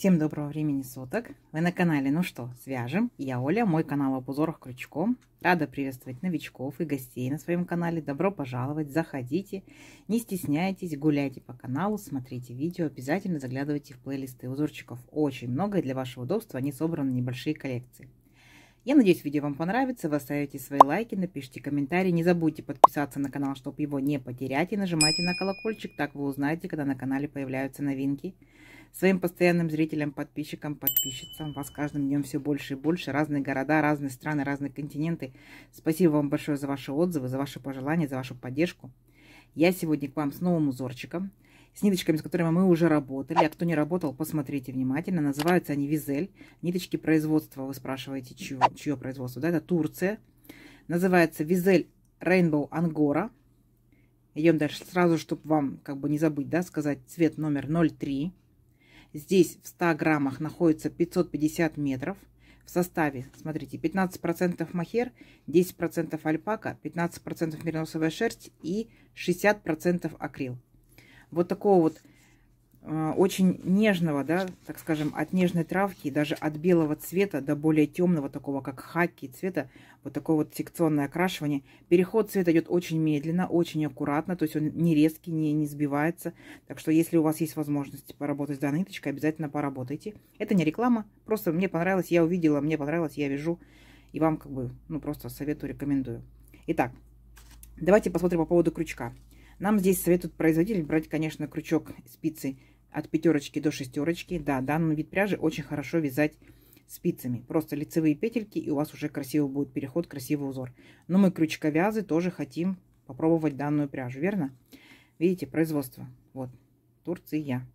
Всем доброго времени суток! Вы на канале «Ну что, свяжем?» Я Оля, мой канал об узорах крючком. Рада приветствовать новичков и гостей на своем канале. Добро пожаловать, заходите, не стесняйтесь, гуляйте по каналу, смотрите видео, обязательно заглядывайте в плейлисты узорчиков. Очень много, и для вашего удобства они собраны небольшие коллекции. Я надеюсь, видео вам понравится. Вы оставите свои лайки, напишите комментарии. Не забудьте подписаться на канал, чтобы его не потерять. И нажимайте на колокольчик, так вы узнаете, когда на канале появляются новинки – своим постоянным зрителям, подписчикам, подписчицам. Вас каждым днем все больше и больше. Разные города, разные страны, разные континенты. Спасибо вам большое за ваши отзывы, за ваши пожелания, за вашу поддержку. Я сегодня к вам с новым узорчиком, с ниточками, с которыми мы уже работали. А кто не работал, посмотрите внимательно. Называются они визель. Ниточки производства, вы спрашиваете, чье, чье производство. Да, это Турция. Называется визель Rainbow Angora. Идем дальше сразу, чтобы вам как бы не забыть, да, сказать цвет номер 03. Здесь в 100 граммах находится 550 метров. В составе, смотрите, 15% махер, 10% альпака, 15% мериносовая шерсть и 60% акрил. Вот такого вот Э, очень нежного, да, так скажем, от нежной травки, даже от белого цвета до более темного, такого как хаки цвета, вот такое вот секционное окрашивание. Переход цвета идет очень медленно, очень аккуратно, то есть он не резкий, не, не сбивается. Так что если у вас есть возможность поработать с данной ниточкой, обязательно поработайте. Это не реклама, просто мне понравилось, я увидела, мне понравилось, я вижу, И вам как бы, ну просто советую, рекомендую. Итак, давайте посмотрим по поводу крючка. Нам здесь советуют производитель брать, конечно, крючок спицы от пятерочки до шестерочки. Да, данный вид пряжи очень хорошо вязать спицами. Просто лицевые петельки, и у вас уже красиво будет переход, красивый узор. Но мы крючковязы тоже хотим попробовать данную пряжу, верно? Видите, производство. Вот, Турция.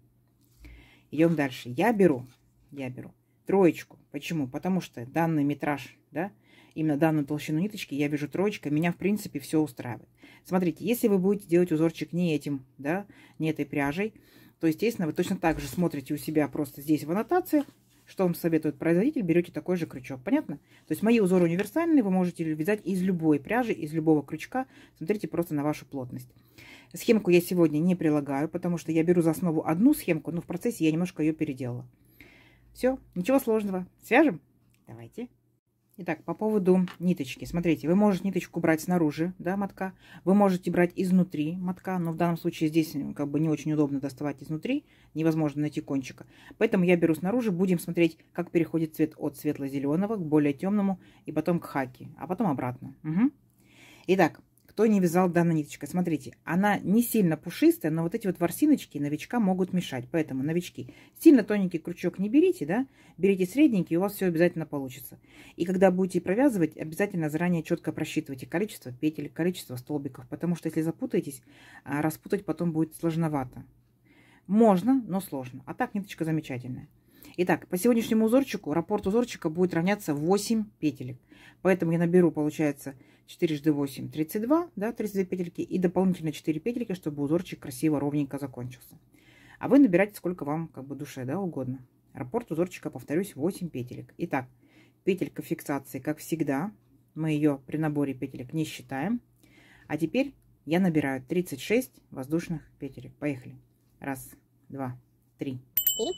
Идем дальше. Я беру, я беру троечку. Почему? Потому что данный метраж, да, именно данную толщину ниточки я вижу троечка, меня в принципе все устраивает. Смотрите, если вы будете делать узорчик не этим, да, не этой пряжей, то, естественно, вы точно так же смотрите у себя просто здесь в аннотациях, что вам советует производитель, берете такой же крючок. Понятно? То есть мои узоры универсальные, вы можете вязать из любой пряжи, из любого крючка. Смотрите просто на вашу плотность. Схемку я сегодня не прилагаю, потому что я беру за основу одну схемку, но в процессе я немножко ее переделала. Все, ничего сложного. Свяжем? Давайте. Итак, по поводу ниточки. Смотрите, вы можете ниточку брать снаружи да, мотка, вы можете брать изнутри мотка, но в данном случае здесь как бы не очень удобно доставать изнутри, невозможно найти кончика. Поэтому я беру снаружи, будем смотреть, как переходит цвет от светло-зеленого к более темному и потом к хаки, а потом обратно. Угу. Итак, кто не вязал данной ниточкой. Смотрите, она не сильно пушистая, но вот эти вот ворсиночки новичка могут мешать. Поэтому, новички, сильно тоненький крючок не берите, да, берите средненький, и у вас все обязательно получится. И когда будете провязывать, обязательно заранее четко просчитывайте количество петель, количество столбиков, потому что если запутаетесь, а, распутать потом будет сложновато. Можно, но сложно. А так ниточка замечательная. Итак, по сегодняшнему узорчику раппорт узорчика будет равняться 8 петелек. Поэтому я наберу, получается, 4 8, 32, да, 32 петельки и дополнительно 4 петельки, чтобы узорчик красиво, ровненько закончился. А вы набирайте сколько вам как бы душе, да, угодно. Раппорт узорчика, повторюсь, 8 петелек. Итак, петелька фиксации, как всегда, мы ее при наборе петелек не считаем. А теперь я набираю 36 воздушных петелек. Поехали. Раз, два, три, четыре.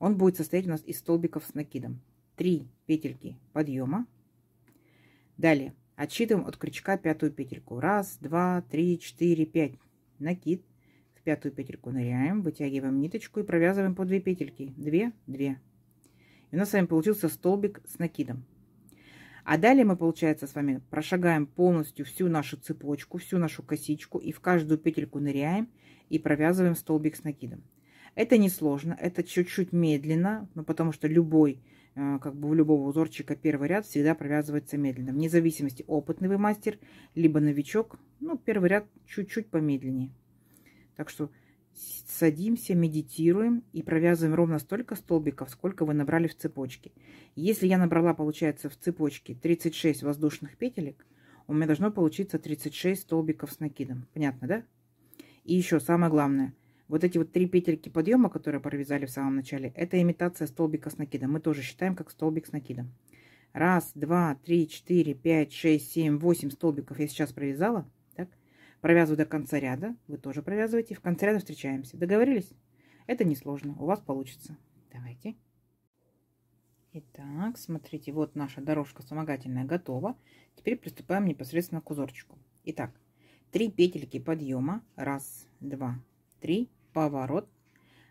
Он будет состоять у нас из столбиков с накидом. 3 петельки подъема. Далее отсчитываем от крючка пятую петельку. Раз, два, три, четыре, пять. Накид. В пятую петельку ныряем, вытягиваем ниточку и провязываем по 2 петельки. 2, 2. И у нас с вами получился столбик с накидом. А далее мы, получается, с вами прошагаем полностью всю нашу цепочку, всю нашу косичку и в каждую петельку ныряем и провязываем столбик с накидом. Это несложно, это чуть-чуть медленно, но ну, потому что любой, э, как бы у любого узорчика первый ряд всегда провязывается медленно. Вне зависимости, опытный вы мастер, либо новичок, ну, первый ряд чуть-чуть помедленнее. Так что садимся, медитируем и провязываем ровно столько столбиков, сколько вы набрали в цепочке. Если я набрала, получается, в цепочке 36 воздушных петелек, у меня должно получиться 36 столбиков с накидом. Понятно, да? И еще самое главное, вот эти вот три петельки подъема, которые провязали в самом начале, это имитация столбика с накидом. Мы тоже считаем как столбик с накидом. Раз, два, три, четыре, пять, шесть, семь, восемь столбиков я сейчас провязала. Так? Провязываю до конца ряда. Вы тоже провязываете. В конце ряда встречаемся. Договорились? Это несложно. У вас получится. Давайте. Итак, смотрите, вот наша дорожка вспомогательная готова. Теперь приступаем непосредственно к узорчику. Итак, три петельки подъема. Раз, два, три поворот.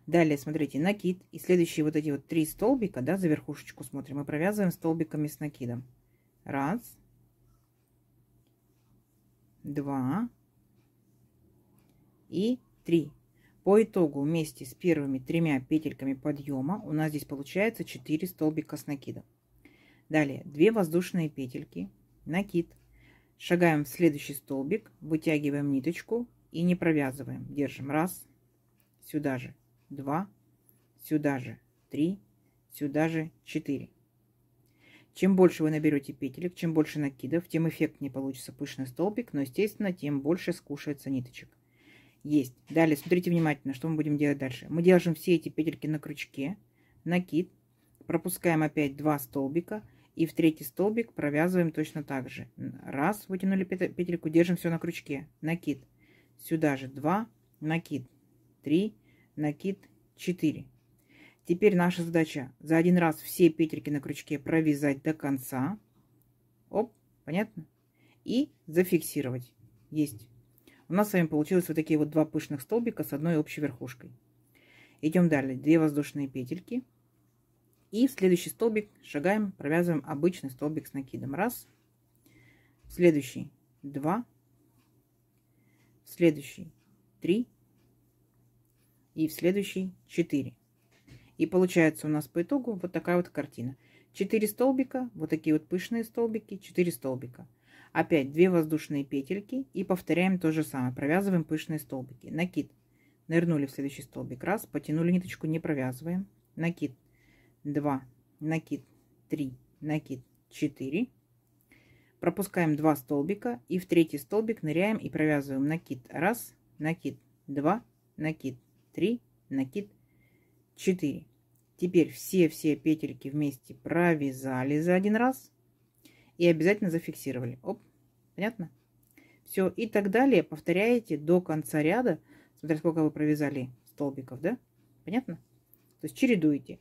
Далее, смотрите, накид. И следующие вот эти вот три столбика, да, за верхушечку смотрим, мы провязываем столбиками с накидом. Раз, два и три. По итогу вместе с первыми тремя петельками подъема у нас здесь получается 4 столбика с накидом. Далее 2 воздушные петельки, накид. Шагаем в следующий столбик, вытягиваем ниточку и не провязываем. Держим. Раз, сюда же 2, сюда же 3, сюда же 4. Чем больше вы наберете петелек, чем больше накидов, тем эффектнее получится пышный столбик, но, естественно, тем больше скушается ниточек. Есть. Далее, смотрите внимательно, что мы будем делать дальше. Мы держим все эти петельки на крючке, накид, пропускаем опять два столбика и в третий столбик провязываем точно так же. Раз, вытянули петельку, держим все на крючке, накид. Сюда же два, накид 3, накид 4. Теперь наша задача за один раз все петельки на крючке провязать до конца. Оп, понятно? И зафиксировать. Есть. У нас с вами получилось вот такие вот два пышных столбика с одной общей верхушкой. Идем далее. Две воздушные петельки. И в следующий столбик шагаем, провязываем обычный столбик с накидом. Раз. следующий два. следующий три и в следующий 4. И получается у нас по итогу вот такая вот картина. 4 столбика, вот такие вот пышные столбики, 4 столбика. Опять 2 воздушные петельки и повторяем то же самое. Провязываем пышные столбики. Накид. Нырнули в следующий столбик. Раз. Потянули ниточку, не провязываем. Накид. 2. Накид. 3. Накид. 4. Пропускаем 2 столбика и в третий столбик ныряем и провязываем накид. раз Накид. 2. Накид. 3, накид 4. Теперь все-все петельки вместе провязали за один раз и обязательно зафиксировали. Оп, понятно? Все, и так далее повторяете до конца ряда, смотря сколько вы провязали столбиков, да? Понятно? То есть чередуете.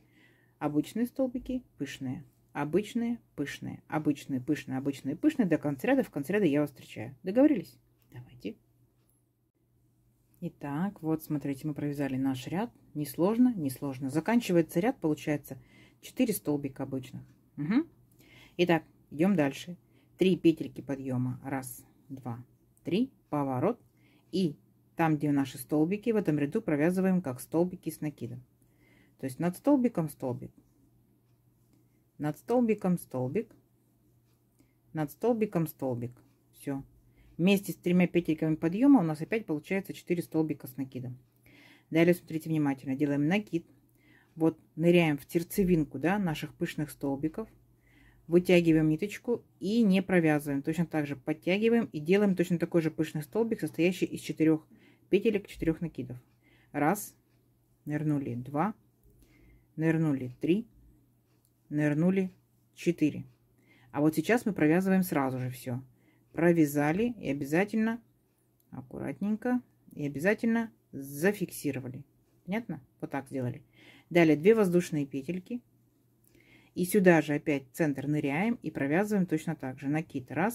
Обычные столбики, пышные. Обычные, пышные. Обычные, пышные, обычные, пышные. До конца ряда, в конце ряда я вас встречаю. Договорились? Давайте. Итак, вот смотрите, мы провязали наш ряд. Несложно, несложно. Заканчивается ряд, получается 4 столбика обычных. Угу. Итак, идем дальше. 3 петельки подъема. Раз, два, три. Поворот. И там, где наши столбики, в этом ряду провязываем как столбики с накидом. То есть над столбиком столбик. Над столбиком столбик. Над столбиком столбик. Все. Вместе с тремя петельками подъема у нас опять получается 4 столбика с накидом. Далее смотрите внимательно. Делаем накид. Вот ныряем в сердцевинку да, наших пышных столбиков. Вытягиваем ниточку и не провязываем. Точно так же подтягиваем и делаем точно такой же пышный столбик, состоящий из четырех петелек, четырех накидов. Раз, нырнули 2, нырнули 3, нырнули 4. А вот сейчас мы провязываем сразу же все провязали и обязательно аккуратненько и обязательно зафиксировали. Понятно? Вот так сделали. Далее 2 воздушные петельки. И сюда же опять центр ныряем и провязываем точно так же. Накид 1,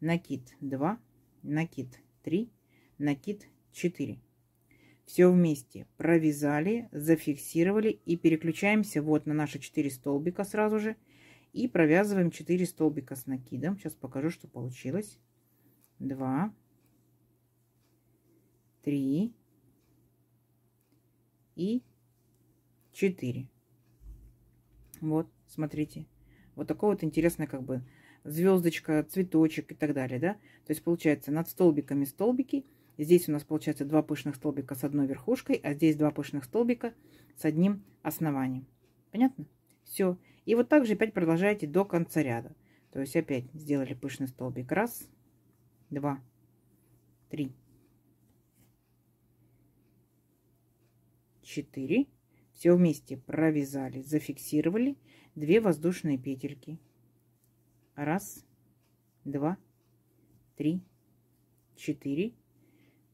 накид 2, накид 3, накид 4. Все вместе провязали, зафиксировали и переключаемся вот на наши 4 столбика сразу же – и провязываем 4 столбика с накидом. Сейчас покажу, что получилось. 2, 3 и 4. Вот, смотрите. Вот такой вот интересный, как бы звездочка, цветочек и так далее, да. То есть получается над столбиками столбики. Здесь у нас получается два пышных столбика с одной верхушкой, а здесь два пышных столбика с одним основанием. Понятно? Все. И вот так же опять продолжаете до конца ряда. То есть опять сделали пышный столбик. Раз, два, три, четыре. Все вместе провязали, зафиксировали две воздушные петельки. Раз, два, три, четыре.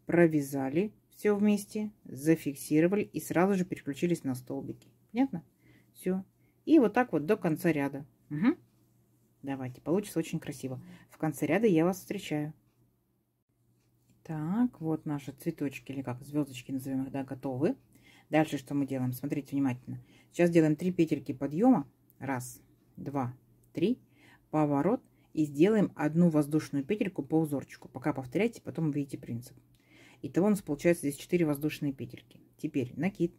Провязали все вместе, зафиксировали и сразу же переключились на столбики. Понятно? Все. И вот так вот до конца ряда. Угу. Давайте, получится очень красиво. В конце ряда я вас встречаю. Так, вот наши цветочки, или как, звездочки назовем их, да, готовы. Дальше что мы делаем? Смотрите внимательно. Сейчас делаем 3 петельки подъема. Раз, два, три. Поворот. И сделаем одну воздушную петельку по узорчику. Пока повторяйте, потом увидите принцип. Итого у нас получается здесь 4 воздушные петельки. Теперь накид.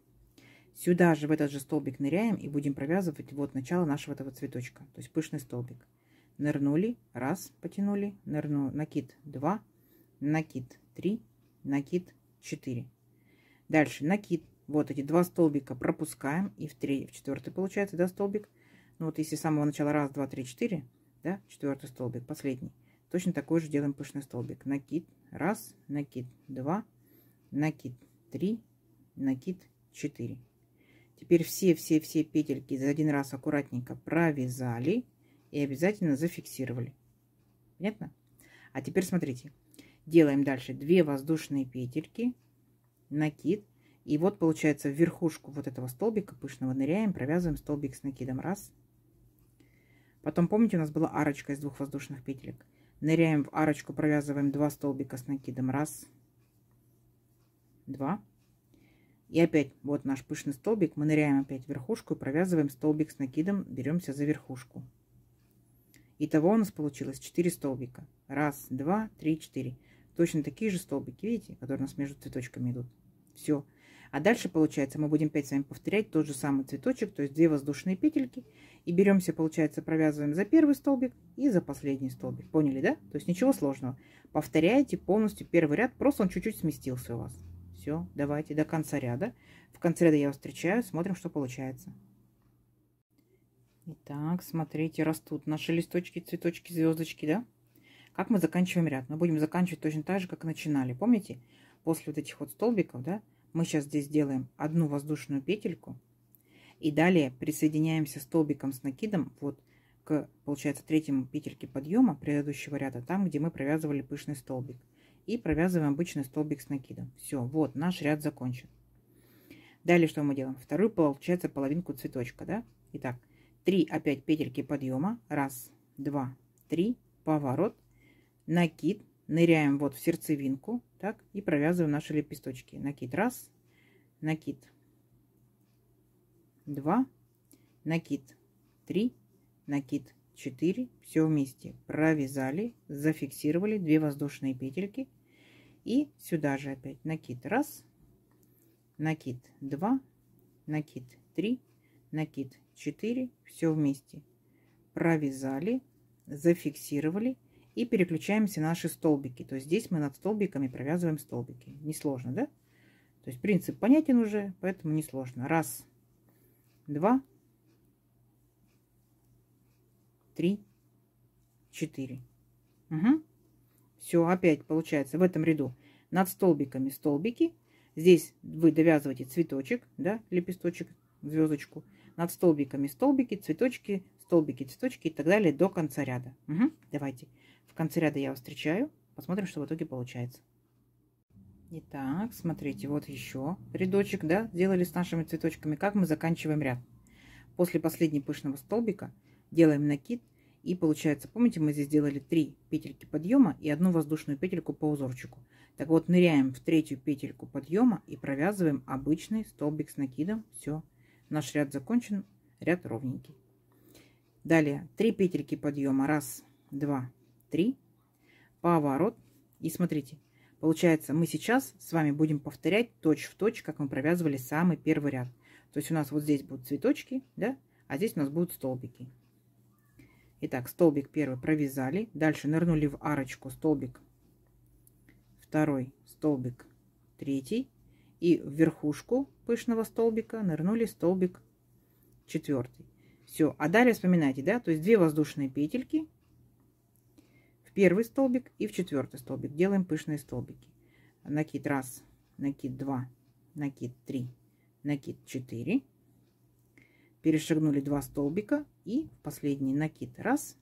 Сюда же в этот же столбик ныряем и будем провязывать вот начало нашего этого цветочка, то есть пышный столбик. Нырнули, раз, потянули, нырну, накид 2, накид 3, накид 4. Дальше накид, вот эти два столбика пропускаем и в, 3, в четвертый получается, да, столбик. Ну вот если с самого начала раз, два, три, четыре, да, четвертый столбик, последний. Точно такой же делаем пышный столбик. Накид, раз, накид 2, накид 3, накид 4. Теперь все-все-все петельки за один раз аккуратненько провязали и обязательно зафиксировали. Понятно? А теперь смотрите. Делаем дальше 2 воздушные петельки, накид. И вот получается в верхушку вот этого столбика пышного ныряем, провязываем столбик с накидом. Раз. Потом, помните, у нас была арочка из двух воздушных петелек. Ныряем в арочку, провязываем 2 столбика с накидом. Раз. Два. И опять вот наш пышный столбик. Мы ныряем опять в верхушку и провязываем столбик с накидом. Беремся за верхушку. Итого у нас получилось 4 столбика. Раз, два, три, четыре. Точно такие же столбики, видите, которые у нас между цветочками идут. Все. А дальше, получается, мы будем опять с вами повторять тот же самый цветочек, то есть две воздушные петельки. И беремся, получается, провязываем за первый столбик и за последний столбик. Поняли, да? То есть ничего сложного. Повторяете полностью первый ряд, просто он чуть-чуть сместился у вас. Все, давайте до конца ряда. В конце ряда я вас встречаю, смотрим, что получается. Итак, смотрите, растут наши листочки, цветочки, звездочки, да? Как мы заканчиваем ряд? Мы будем заканчивать точно так же, как начинали. Помните, после вот этих вот столбиков, да, мы сейчас здесь делаем одну воздушную петельку. И далее присоединяемся столбиком с накидом вот к, получается, третьему петельке подъема предыдущего ряда, там, где мы провязывали пышный столбик и провязываем обычный столбик с накидом. Все, вот наш ряд закончен. Далее что мы делаем? Вторую, получается, половинку цветочка, да? Итак, 3 опять петельки подъема. Раз, два, три, поворот, накид. Ныряем вот в сердцевинку, так, и провязываем наши лепесточки. Накид раз, накид два, накид три, накид 4, все вместе провязали, зафиксировали 2 воздушные петельки и сюда же опять накид 1, накид 2, накид 3, накид 4, все вместе провязали, зафиксировали и переключаемся на наши столбики. То есть здесь мы над столбиками провязываем столбики. Несложно, да? То есть принцип понятен уже, поэтому несложно. Раз, два, 3, 4. Угу. Все, опять получается в этом ряду над столбиками столбики. Здесь вы довязываете цветочек, да, лепесточек, звездочку. Над столбиками столбики, цветочки, столбики, цветочки и так далее до конца ряда. Угу. Давайте. В конце ряда я вас встречаю. Посмотрим, что в итоге получается. Итак, смотрите, вот еще рядочек, да, сделали с нашими цветочками, как мы заканчиваем ряд. После последнего пышного столбика делаем накид и получается, помните, мы здесь делали 3 петельки подъема и одну воздушную петельку по узорчику. Так вот, ныряем в третью петельку подъема и провязываем обычный столбик с накидом. Все, наш ряд закончен, ряд ровненький. Далее 3 петельки подъема. раз, два, три, Поворот. И смотрите, получается, мы сейчас с вами будем повторять точь в точь, как мы провязывали самый первый ряд. То есть у нас вот здесь будут цветочки, да, а здесь у нас будут столбики. Итак, столбик первый провязали, дальше нырнули в арочку, столбик второй, столбик третий, и в верхушку пышного столбика нырнули столбик четвертый. Все, а далее вспоминайте, да, то есть две воздушные петельки в первый столбик и в четвертый столбик. Делаем пышные столбики. Накид раз, накид два, накид три, накид четыре перешагнули два столбика и последний накид раз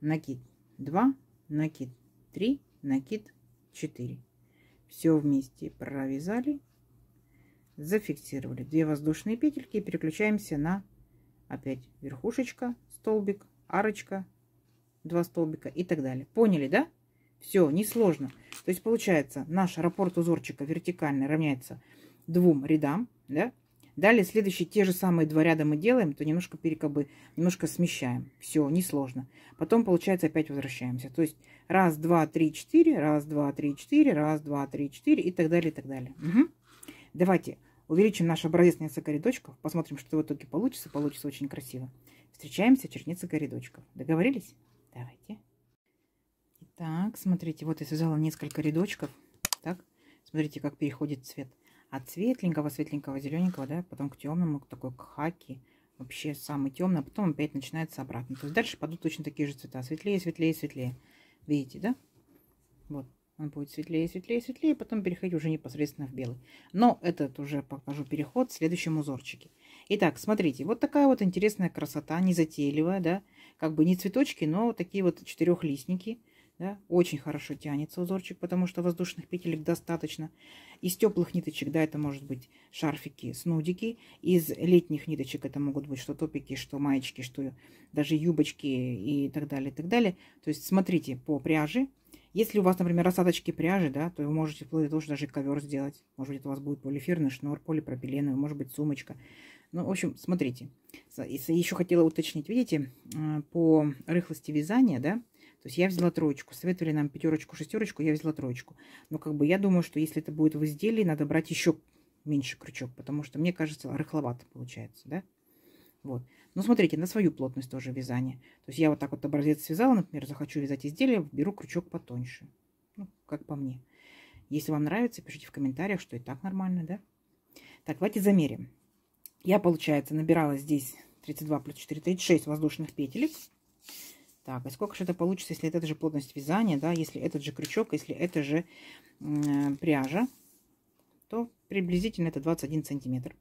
накид 2 накид 3 накид 4 все вместе провязали зафиксировали 2 воздушные петельки и переключаемся на опять верхушечка столбик арочка 2 столбика и так далее поняли да все несложно сложно то есть получается, наш раппорт узорчика вертикальный равняется двум рядам, да? Далее следующие те же самые два ряда мы делаем, то немножко перекобы, немножко смещаем. Все, несложно. Потом, получается, опять возвращаемся. То есть раз, два, три, четыре, раз, два, три, четыре, раз, два, три, четыре и так далее, и так далее. Угу. Давайте увеличим наш образец несколько рядочков, посмотрим, что в итоге получится. Получится очень красиво. Встречаемся через несколько рядочков. Договорились? Давайте. Так, смотрите, вот я связала несколько рядочков. Так, смотрите, как переходит цвет. От светленького, светленького, зелененького, да, потом к темному, к такой к хаки. Вообще самый темный, а потом опять начинается обратно. То есть дальше падут точно такие же цвета. Светлее, светлее, светлее. Видите, да? Вот. Он будет светлее, светлее, светлее, потом переходить уже непосредственно в белый. Но этот уже покажу переход в следующем узорчике. Итак, смотрите, вот такая вот интересная красота, незатейливая, да, как бы не цветочки, но такие вот четырехлистники. Да? Очень хорошо тянется узорчик, потому что воздушных петелек достаточно. Из теплых ниточек, да, это может быть шарфики, снудики. Из летних ниточек это могут быть что топики, что маечки, что даже юбочки и так далее, и так далее. То есть смотрите по пряже. Если у вас, например, рассадочки пряжи, да, то вы можете вплоть тоже даже ковер сделать. Может быть, у вас будет полиэфирный шнур, полипропиленовый, может быть, сумочка. Ну, в общем, смотрите. Еще хотела уточнить, видите, а, по рыхлости вязания, да, то есть я взяла троечку. Советовали нам пятерочку, шестерочку, я взяла троечку. Но как бы я думаю, что если это будет в изделии, надо брать еще меньше крючок, потому что, мне кажется, рыхловато получается, да? Вот. Но смотрите, на свою плотность тоже вязание. То есть я вот так вот образец связала, например, захочу вязать изделие, беру крючок потоньше. Ну, как по мне. Если вам нравится, пишите в комментариях, что и так нормально, да? Так, давайте замерим. Я, получается, набирала здесь 32 плюс 4, 36 воздушных петелек. Так, и сколько же это получится, если это же плотность вязания, да, если этот же крючок, если это же э, пряжа, то приблизительно это 21 сантиметр.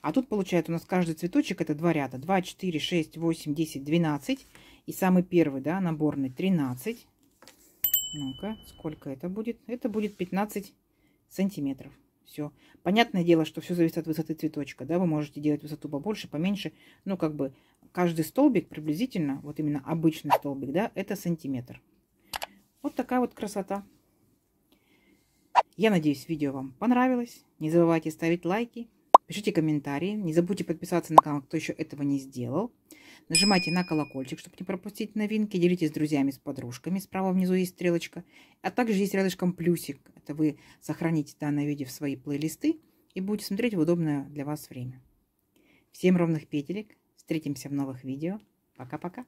А тут получается у нас каждый цветочек это два ряда. 2, 4, 6, 8, 10, 12. И самый первый, да, наборный 13. Ну-ка, сколько это будет? Это будет 15 сантиметров. Все. Понятное дело, что все зависит от высоты цветочка, да, вы можете делать высоту побольше, поменьше, ну, как бы каждый столбик приблизительно, вот именно обычный столбик, да, это сантиметр. Вот такая вот красота. Я надеюсь, видео вам понравилось. Не забывайте ставить лайки, пишите комментарии. Не забудьте подписаться на канал, кто еще этого не сделал. Нажимайте на колокольчик, чтобы не пропустить новинки. Делитесь с друзьями, с подружками. Справа внизу есть стрелочка. А также есть рядышком плюсик. Это вы сохраните данное видео в свои плейлисты и будете смотреть в удобное для вас время. Всем ровных петелек. Встретимся в новых видео. Пока-пока.